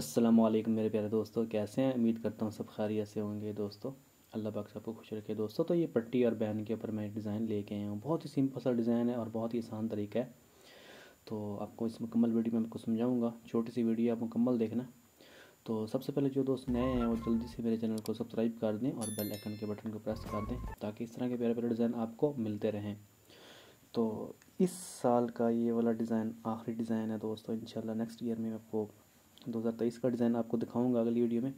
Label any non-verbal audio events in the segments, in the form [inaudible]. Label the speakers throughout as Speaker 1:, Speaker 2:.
Speaker 1: अस्सलाम वालेकुम मेरे प्यारे दोस्तों कैसे हैं उम्मीद करता हूँ सब खैरियत से होंगे दोस्तों अल्लाह पाक सबको खुश रखे दोस्तों तो ये पट्टी और बहन के ऊपर मैं एक डिज़ाइन लेके आया हूँ बहुत ही सिंपल सा डिज़ाइन है और बहुत ही आसान तरीका है तो आपको इस मुकम्मल वीडियो में आपको समझाऊँगा छोटी सी वीडियो आप मुकम्मल देखना तो सबसे पहले जो दोस्त नए हैं वो जल्दी से मेरे चैनल को सब्सक्राइब कर दें और बेल आइकन के बटन को प्रेस कर दें ताकि इस तरह के प्यारे प्यारे डिज़ाइन आपको मिलते रहें तो इस साल का ये वाला डिज़ाइन आखिरी डिज़ाइन है दोस्तों इन नेक्स्ट ईयर में आपको 2023 का डिज़ाइन आपको दिखाऊंगा अगली वीडियो में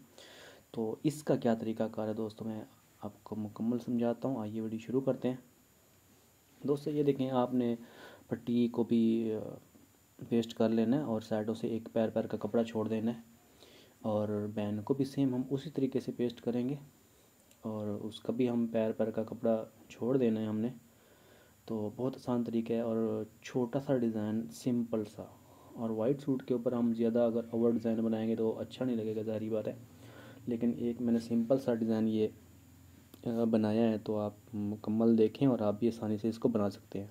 Speaker 1: तो इसका क्या तरीका कार है दोस्तों मैं आपको मुकम्मल समझाता हूँ आइए वीडियो शुरू करते हैं दोस्तों ये देखें आपने पट्टी को भी पेस्ट कर लेना है और साइडों से एक पैर पैर का कपड़ा छोड़ देना है और बैन को भी सेम हम उसी तरीके से पेस्ट करेंगे और उसका भी हम पैर पैर का कपड़ा छोड़ देना है हमने तो बहुत आसान तरीका है और छोटा सा डिज़ाइन सिंपल सा और वाइट सूट के ऊपर हम ज़्यादा अगर ओवर डिज़ाइन बनाएंगे तो अच्छा नहीं लगेगा ज़ाहरी बात है लेकिन एक मैंने सिंपल सा डिज़ाइन ये बनाया है तो आप मुकम्मल देखें और आप भी आसानी से इसको बना सकते हैं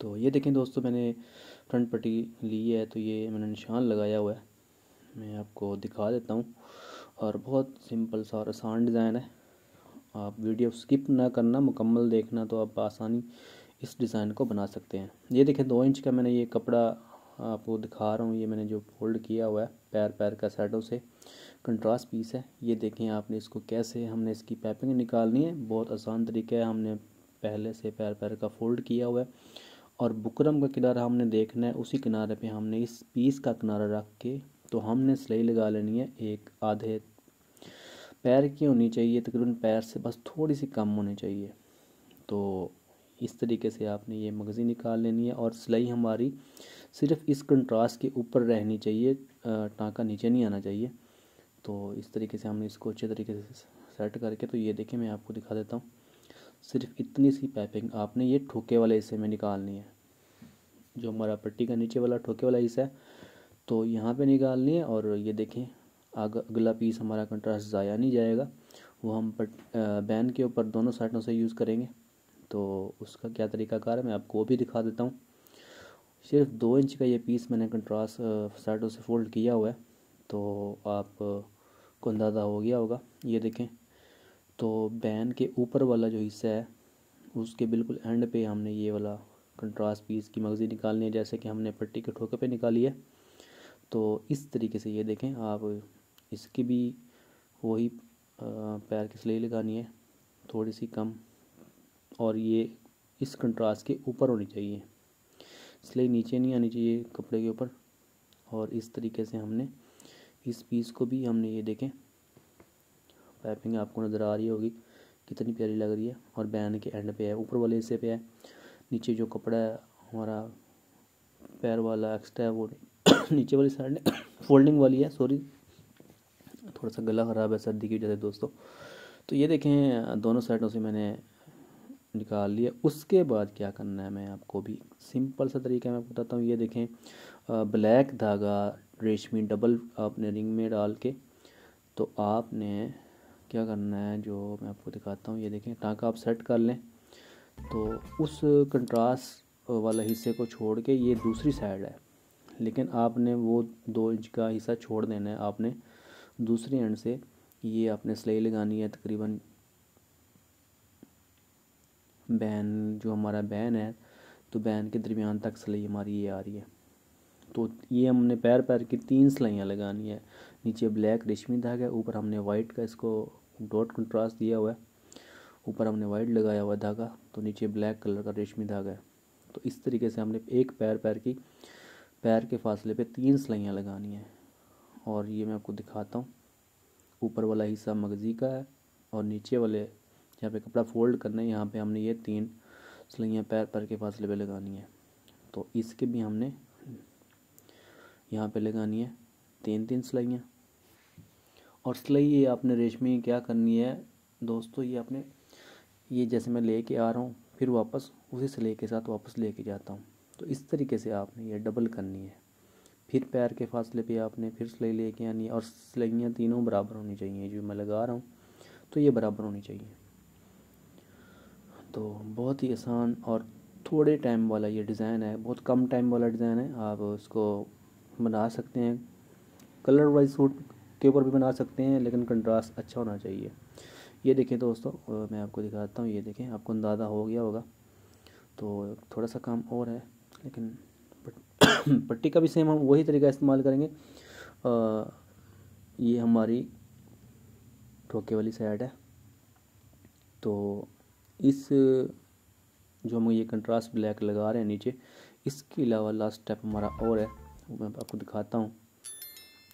Speaker 1: तो ये देखें दोस्तों मैंने फ्रंट पट्टी ली है तो ये मैंने निशान लगाया हुआ है मैं आपको दिखा देता हूँ और बहुत सिंपल सा और आसान डिज़ाइन है आप वीडियो स्किप ना करना मुकम्मल देखना तो आप आसानी इस डिज़ाइन को बना सकते हैं ये देखें दो इंच का मैंने ये कपड़ा आपको दिखा रहा हूँ ये मैंने जो फोल्ड किया हुआ है पैर पैर का साइडों से कंट्रास्ट पीस है ये देखें आपने इसको कैसे हमने इसकी पैपिंग निकालनी है बहुत आसान तरीका है हमने पहले से पैर पैर का फोल्ड किया हुआ है और बुकरम का किनारा हमने देखना है उसी किनारे पे हमने इस पीस का किनारा रख के तो हमने सिलाई लगा लेनी है एक आधे पैर की होनी चाहिए तकरीबन पैर से बस थोड़ी सी कम होनी चाहिए तो इस तरीके से आपने ये मगज़ी निकाल लेनी है और सिलाई हमारी सिर्फ इस कंट्रास्ट के ऊपर रहनी चाहिए टाँका नीचे नहीं आना चाहिए तो इस तरीके से हमने इसको अच्छे तरीके से सेट करके तो ये देखें मैं आपको दिखा देता हूँ सिर्फ इतनी सी पैपिंग आपने ये ठोके वाले हिस्से में निकालनी है जो हमारा पट्टी का नीचे वाला ठोके वाला हिस्सा है तो यहाँ पे निकालनी है और ये देखें आग अगला पीस हमारा कंट्रास्ट ज़ाया नहीं जाएगा वो हम पट बैन के ऊपर दोनों साइडों से यूज़ करेंगे तो उसका क्या तरीकाकार है मैं आपको वो भी दिखा देता हूँ सिर्फ दो इंच का ये पीस मैंने कंट्रास्ट साइडों से फोल्ड किया हुआ है तो आप को अंदाज़ा हो गया होगा ये देखें तो बैन के ऊपर वाला जो हिस्सा है उसके बिल्कुल एंड पे हमने ये वाला कंट्रास्ट पीस की मगज़ी निकालनी है जैसे कि हमने पट्टी के ठोके पे निकाली है तो इस तरीके से ये देखें आप इसकी भी वही पैर की सिलाई लगानी है थोड़ी सी कम और ये इस कंट्रास्ट के ऊपर होनी चाहिए इसलिए नीचे नहीं आनी चाहिए कपड़े के ऊपर और इस तरीके से हमने इस पीस को भी हमने ये देखें पाइपिंग आपको नज़र आ रही होगी कितनी प्यारी लग रही है और बैन के एंड पे है ऊपर वाले हिस्से पे है नीचे जो कपड़ा है हमारा पैर वाला एक्स्ट्रा है वो [coughs] नीचे वाली साइड फोल्डिंग [coughs] वाली है सॉरी थोड़ा सा गला ख़राब है सर्दी की वजह से दोस्तों तो ये देखें दोनों साइडों से मैंने निकाल लिया उसके बाद क्या करना है मैं आपको भी सिंपल सा तरीका मैं आपको बताता हूँ ये देखें ब्लैक धागा रेशमी डबल आपने रिंग में डाल के तो आपने क्या करना है जो मैं आपको दिखाता हूँ ये देखें टाँका आप सेट कर लें तो उस कंट्रास्ट वाला हिस्से को छोड़ के ये दूसरी साइड है लेकिन आपने वो दो इंच का हिस्सा छोड़ देना है आपने दूसरे एंड से ये आपने सिलाई लगानी है तकरीबन बैन जो हमारा बैन है तो बैन के दरमियान तक सिलाई हमारी ये आ रही है तो ये हमने पैर पैर की तीन सिलाइयाँ लगानी है नीचे ब्लैक रेशमी धागा है ऊपर हमने वाइट का इसको डॉट कंट्रास्ट दिया हुआ है ऊपर हमने वाइट लगाया हुआ धागा तो नीचे ब्लैक कलर का रेशमी धागा है तो इस तरीके से हमने एक पैर पैर की पैर के फासले पे तीन सिलाइयाँ लगानी है और ये मैं आपको दिखाता हूँ ऊपर वाला हिस्सा मगजी का है और नीचे वाले यहाँ पे कपड़ा फोल्ड करना है यहाँ पे हमने ये तीन सिलाइयाँ पैर पैर के फासले पे लगानी है तो इसके भी हमने यहाँ पे लगानी है तीन तीन सिलाइयाँ और सिलाई ये आपने रेशमी क्या करनी है दोस्तों ये आपने ये जैसे मैं लेके आ रहा हूँ फिर वापस उसी सिलाई के साथ वापस लेके जाता हूँ तो इस तरीके से आपने ये डबल करनी है फिर पैर के फासले पे आपने फिर सिलाई लेके आनी है और सिलाइयाँ तीनों बराबर होनी चाहिए जो मैं लगा रहा हूँ तो ये बराबर होनी चाहिए तो बहुत ही आसान और थोड़े टाइम वाला ये डिज़ाइन है बहुत कम टाइम वाला डिज़ाइन है आप इसको बना सकते हैं कलर वाइज सूट के ऊपर भी बना सकते हैं लेकिन कंट्रास्ट अच्छा होना चाहिए ये देखें दोस्तों मैं आपको दिखाता हूँ ये देखें आपको अंदाज़ा हो गया होगा तो थोड़ा सा काम और है लेकिन [coughs] पट्टी का भी सेम हम वही तरीका इस्तेमाल करेंगे आ, ये हमारी ठोके वाली साइड है तो इस जो हम ये कंट्रास्ट ब्लैक लगा रहे हैं नीचे इसके अलावा लास्ट स्टेप हमारा और है वो मैं आपको दिखाता हूँ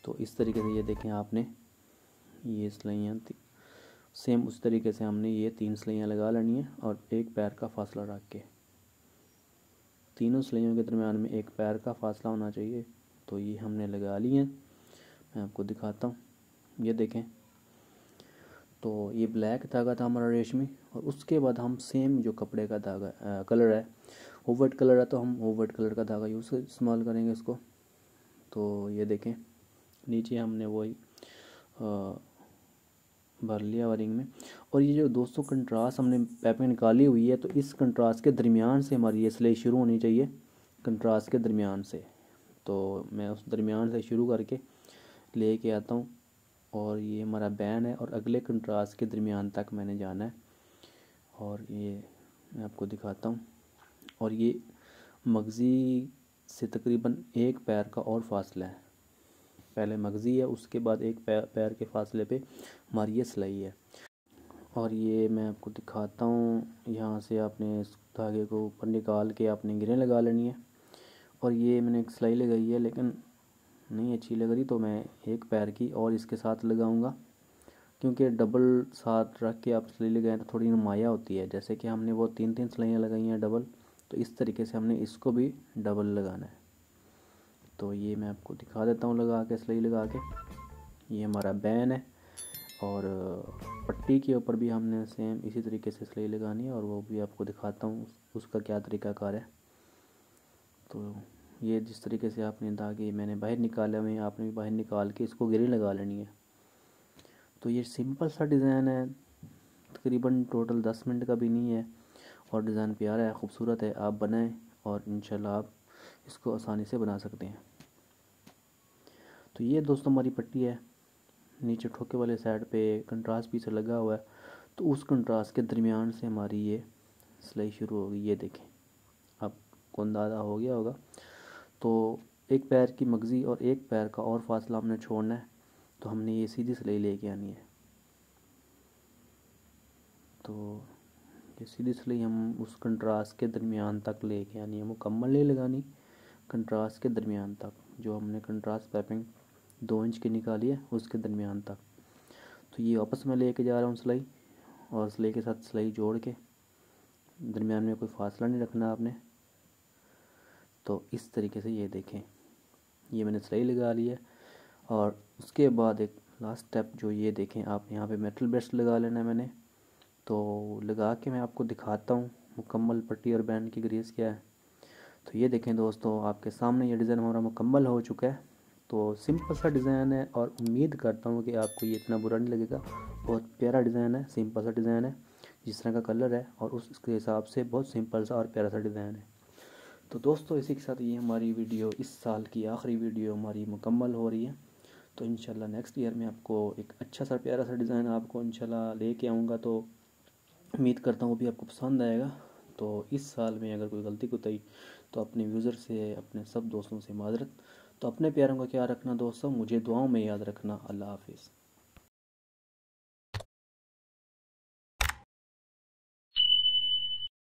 Speaker 1: तो इस तरीके से ये देखें आपने ये सिलाइयाँ सेम उस तरीके से हमने ये तीन सिलाइयाँ लगा लेनी है और एक पैर का फासला रख के तीनों सिलाइयों के दरमियान में एक पैर का फासला होना चाहिए तो ये हमने लगा ली है मैं आपको दिखाता हूँ ये देखें तो ये ब्लैक धागा था हमारा रेशमी और उसके बाद हम सेम जो कपड़े का धागा कलर है वाइट कलर है तो हम वाइट कलर का धागा यूज़ इस्तेमाल करेंगे इसको तो ये देखें नीचे हमने वही भर लिया वरिंग में और ये जो दोस्तों कंट्रास्ट हमने पैपिंग निकाली हुई है तो इस कंट्रास्ट के दरमियान से हमारी ये सिलाई शुरू होनी चाहिए कंट्रास्ट के दरमियान से तो मैं उस दरमियान से शुरू करके ले आता हूँ और ये हमारा बैन है और अगले कंट्रास्ट के दरमियान तक मैंने जाना है और ये मैं आपको दिखाता हूँ और ये मगज़ी से तकरीबन एक पैर का और फासला है पहले मगज़ी है उसके बाद एक पैर पैर के फासले पे हमारी ये सिलाई है और ये मैं आपको दिखाता हूँ यहाँ से आपने इस धागे को ऊपर निकाल के आपने गिरें लगा लेनी है और ये मैंने एक सिलाई लगाई है लेकिन नहीं अच्छी लग रही तो मैं एक पैर की और इसके साथ लगाऊंगा क्योंकि डबल साथ रख के आप सिलाई लगाएं तो थोड़ी नुमाया होती है जैसे कि हमने वो तीन तीन सिलाइयाँ लगाई हैं डबल तो इस तरीके से हमने इसको भी डबल लगाना है तो ये मैं आपको दिखा देता हूँ लगा के सिलाई लगा के ये हमारा बैन है और पट्टी के ऊपर भी हमने सेम इसी तरीके से सिलाई लगानी है और वो भी आपको दिखाता हूँ उसका क्या तरीका कार है तो ये जिस तरीके से आपने धागे मैंने बाहर निकाले हुए आपने भी बाहर निकाल के इसको गिरी लगा लेनी है तो ये सिंपल सा डिज़ाइन है तकरीबन टोटल दस मिनट का भी नहीं है और डिज़ाइन प्यारा है ख़ूबसूरत है आप बनाएं और इन आप इसको आसानी से बना सकते हैं तो ये दोस्तों हमारी पट्टी है नीचे ठोके वाले साइड पे कंट्रास्ट पीस लगा हुआ है तो उस कंट्रास्ट के दरमियान से हमारी ये सिलाई शुरू होगी ये देखें आपको अंदाज़ा हो गया होगा तो एक पैर की मगज़ी और एक पैर का और फासला हमने छोड़ना है तो हमने ये सीधी सिलाई लेके आनी है तो ये सीधी सिलाई हम उस कंट्रास्ट के दरमियान तक लेके आनी है मुकम्मल नहीं लगानी कंट्रास्ट के दरमियान तक जो हमने कंट्रास्ट पैपिंग दो इंच की निकाली है उसके दरमियान तक तो ये वापस मैं लेके जा रहा हूँ सिलाई और सिलाई के साथ सिलाई जोड़ के दरमियान में कोई फासला नहीं रखना आपने तो इस तरीके से ये देखें ये मैंने सिलाई लगा ली है और उसके बाद एक लास्ट स्टेप जो ये देखें आप यहाँ पे मेटल ब्रश लगा लेना है मैंने तो लगा के मैं आपको दिखाता हूँ मुकम्मल पट्टी और बैंड की ग्रीस क्या है तो ये देखें दोस्तों आपके सामने ये डिज़ाइन हमारा मुकम्मल हो चुका है तो सिंपल सा डिज़ाइन है और उम्मीद करता हूँ कि आपको ये इतना बुरा नहीं लगेगा बहुत प्यारा डिज़ाइन है सिंपल सा डिज़ाइन है जिस तरह का कलर है और उसके हिसाब से बहुत सिंपल सा और प्यारा सा डिज़ाइन है तो दोस्तों इसी के साथ ये हमारी वीडियो इस साल की आखिरी वीडियो हमारी मुकम्मल हो रही है तो इन नेक्स्ट ईयर में आपको एक अच्छा सा प्यारा सा डिज़ाइन आपको इन ले कर आऊँगा तो उम्मीद करता हूँ वो भी आपको पसंद आएगा तो इस साल में अगर कोई गलती कुताई तो अपने यूज़र से अपने सब दोस्तों से माजरत तो अपने प्यारों का क्या रखना दोस्तों मुझे दुआओं में याद रखना अल्लाह हाफिज़